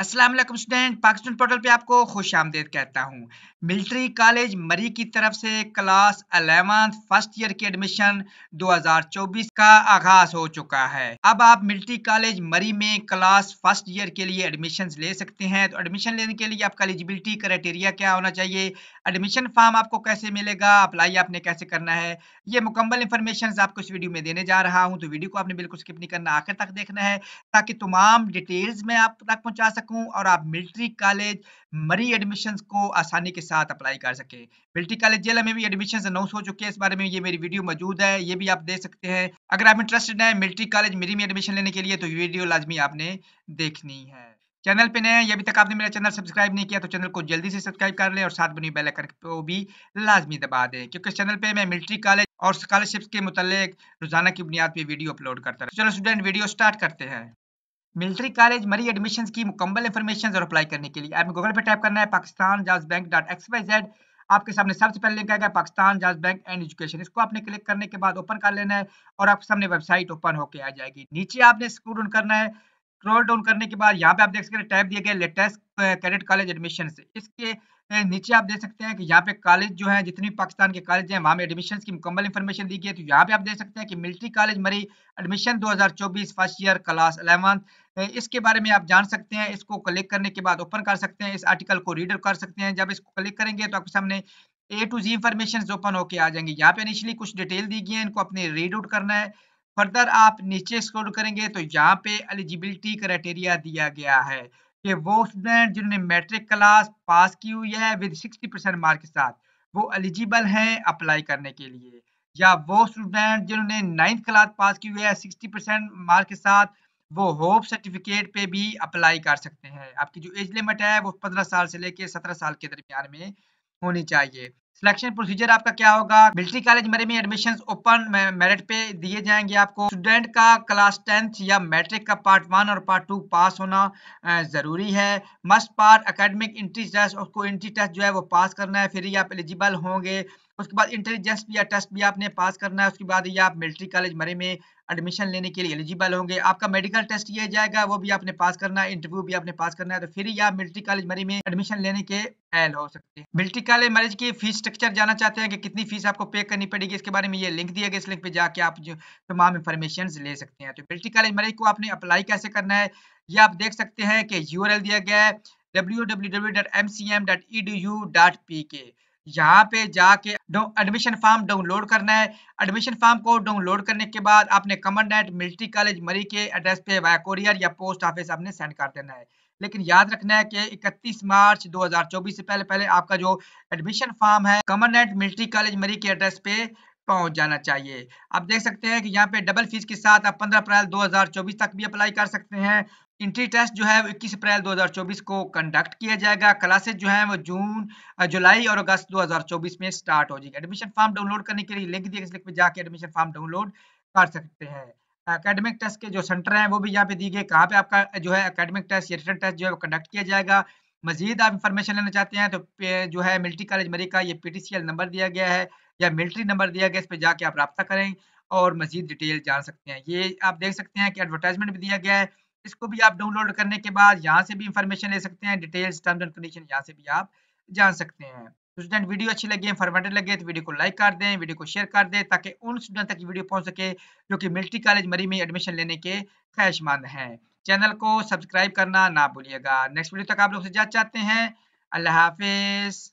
Aslam student Pakistan portal पे आपको खुश आमदेद कहता हूँ मिलिट्री कॉलेज मरी की तरफ से क्लास अलेवंथ फर्स्ट ईयर की एडमिशन 2024 का आगाज हो चुका है अब आप मिलिट्री कॉलेज मरी में क्लास फर्स्ट ईयर के लिए एडमिशन ले सकते हैं तो एडमिशन लेने के लिए आपका एलिजिबिलिटी क्राइटेरिया क्या होना चाहिए एडमिशन फॉर्म आपको कैसे मिलेगा अप्लाई आपने कैसे करना है ये मुकम्मल इन्फॉर्मेशन आपको इस वीडियो में देने जा रहा हूँ तो वीडियो को आपने बिल्कुल स्किप नहीं करना आखिर तक देखना है ताकि तमाम डिटेल्स में आप तक पहुँचा सकूँ सकूं और आप मिलिट्री कॉलेज मरी एडमिशन को आसानी के साथ अप्लाई कर सकें मिलिट्री कॉलेज जेल में भी एडमिशन अनाउंस हो चुके हैं इस बारे में ये मेरी वीडियो मौजूद है ये भी आप देख सकते हैं अगर आप इंटरेस्टेड हैं मिलिट्री कॉलेज मरी में एडमिशन लेने के लिए तो ये वीडियो लाजमी आपने देखनी है चैनल पे नए हैं अभी तक आपने मेरा चैनल सब्सक्राइब नहीं किया तो चैनल को जल्दी से सब्सक्राइब कर लें और साथ बनी बेल आइकन को भी लाजमी दबा दें क्योंकि चैनल पे मैं मिलिट्री कॉलेज और स्कॉलरशिप्स के मुतल रोजाना की बुनियाद पे वीडियो अपलोड करता रहता चलो स्टूडेंट वीडियो स्टार्ट करते हैं मिलिट्री कॉलेज मरी एडमिशन की मुकम्मल इन्फॉर्मेशन और अप्लाई करने के लिए आपने गूगल पे टाइप करना है पाकिस्तान जाज bank dot X Y Z आपके सामने सबसे पहले लिखा गया पाकिस्तान जाज बैंक एंड एजुकेशन इसको आपने क्लिक करने के बाद ओपन कर लेना है और आपके सामने वेबसाइट ओपन होकर आ जाएगी नीचे आपने स्क्रोल डाउन करना है स्क्रोल डाउन करने के बाद यहाँ पे आप देख सकते हैं टाइप दिए गए लेटेस्ट कैडेट कॉलेज एडमिशन इसके नीचे आप देख सकते हैं कि यहाँ पे कॉलेज जो है जितनी पाकिस्तान के कॉलेज हैं वहाँ में एडमिशन की मुकम्मल इन्फॉर्मेशन दी गई है तो यहाँ पे आप देख सकते हैं कि military college Murree admission 2024 first year class eleventh इसके बारे में आप जान सकते हैं इसको क्लिक करने के बाद ओपन कर सकते हैं इस आर्टिकल को रीडर कर सकते हैं जब इसको क्लिक करेंगे तो आपके सामने A to Z information open होकर आ जाएंगे यहाँ पे इनिशियली कुछ डिटेल दी गई है इनको अपने रीड आउट करना है फर्दर आप नीचे स्क्रोल करेंगे तो यहाँ पे एलिजिबिलिटी क्राइटेरिया दिया गया है कि वो स्टूडेंट जिन्होंने मैट्रिक क्लास पास की हुई है विद 60 परसेंट मार्क के साथ वो एलिजिबल हैं अप्लाई करने के लिए या वो स्टूडेंट जिन्होंने नाइन्थ क्लास पास की हुई है सिक्सटी परसेंट मार्क के साथ वो होप सर्टिफिकेट पे भी अप्लाई कर सकते हैं आपकी जो एज लिमिट है वो पंद्रह साल से लेकर सत्रह साल के दरमियान में होनी चाहिए सिलेक्शन प्रोसीजर आपका क्या होगा मिलिट्री कॉलेज मरे में एडमिशन ओपन मेरिट पे दिए जाएंगे आपको स्टूडेंट का क्लास टेंथ या मैट्रिक का पार्ट वन और पार्ट टू पास होना जरूरी है must part academic entry test उसको इंट्री टेस्ट जो है वो पास करना है फिर ही आप एलिजिबल होंगे उसके बाद इंटेलिजेंस भी या टेस्ट भी आपने पास करना है उसके बाद ये आप मिलिट्री कॉलेज मरे में एडमिशन लेने के लिए एलिजिबल होंगे आपका मेडिकल टेस्ट किया जाएगा वो भी आपने पास करना है इंटरव्यू भी आपने पास करना है तो फिर ही आप मिलिट्री कॉलेज मरी में एडमिशन लेने के एल हो सकते हैं मिलिट्री कॉलेज मरीज की फीस स्ट्रक्चर जाना चाहते हैं कि कितनी फीस आपको पे करनी पड़ेगी इसके बारे में ये लिंक दिया गया इस लिंक पे जाके आप जो तमाम इन्फॉर्मेशन ले सकते हैं तो मिलिट्री कॉलेज मरीज को आपने अप्लाई कैसे करना है ये आप देख सकते हैं कि यू दिया गया है www.mcm.edu.pk यहाँ पे जाके एडमिशन फॉर्म डाउनलोड करना है एडमिशन फॉर्म को डाउनलोड करने के बाद आपने कमर नेट मिलिट्री कॉलेज मरी के एड्रेस पे वाया कोरियर या पोस्ट ऑफिस आपने सेंड कर देना है लेकिन याद रखना है कि 31 मार्च 2024 से पहले पहले आपका जो एडमिशन फॉर्म है कमरनेट मिलिट्री कॉलेज मरी के एड्रेस पे पहुंच जाना चाहिए आप देख सकते हैं कि यहाँ पे डबल फीस के साथ आप 15 अप्रैल 2024 तक भी अप्लाई कर सकते हैं इंट्री टेस्ट जो है वो इक्कीस अप्रैल 2024 को कंडक्ट किया जाएगा क्लासेज जो है वो जून जुलाई और अगस्त 2024 में स्टार्ट हो जाएगी एडमिशन फॉर्म डाउनलोड करने के लिए लिंक दिए इस लिंक पे जाकर एडमिशन फॉर्म डाउनलोड कर सकते हैं अकेडमिक टेस्ट के जो सेंटर हैं वो भी यहाँ पे दी गए कहाँ पे आपका जो है एकेडमिक टेस्ट रिटर्न टेस्ट जो है कंडक्ट किया जाएगा मजीद आप इंफॉर्मेशन लेना चाहते हैं तो जो है मिलिट्री कॉलेज मरी का ये पीटीसीएल नंबर दिया गया है या मिलिट्री नंबर दिया गया इस पर जाके आप रब्ता करें और मजीद डिटेल जान सकते हैं ये आप देख सकते हैं कि एडवर्टाइजमेंट भी दिया गया है इसको भी आप डाउनलोड करने के बाद यहाँ से भी इंफॉर्मेशन ले सकते हैं डिटेल्स टर्म्स एंड कंडीशन यहाँ से भी आप जान सकते हैं स्टूडेंट वीडियो तो अच्छी लगी इंफॉर्मेटिव लगे तो वीडियो को लाइक कर दें वीडियो को शेयर कर दें ताकि उन स्टूडेंट तक वीडियो पहुंच सके जो कि मिलिट्री कॉलेज मरी में एडमिशन लेने के ख्वाहिशमंद हैं चैनल को सब्सक्राइब करना ना भूलिएगा नेक्स्ट वीडियो तक आप लोग से जा चाहते हैं अल्लाह हाफिज़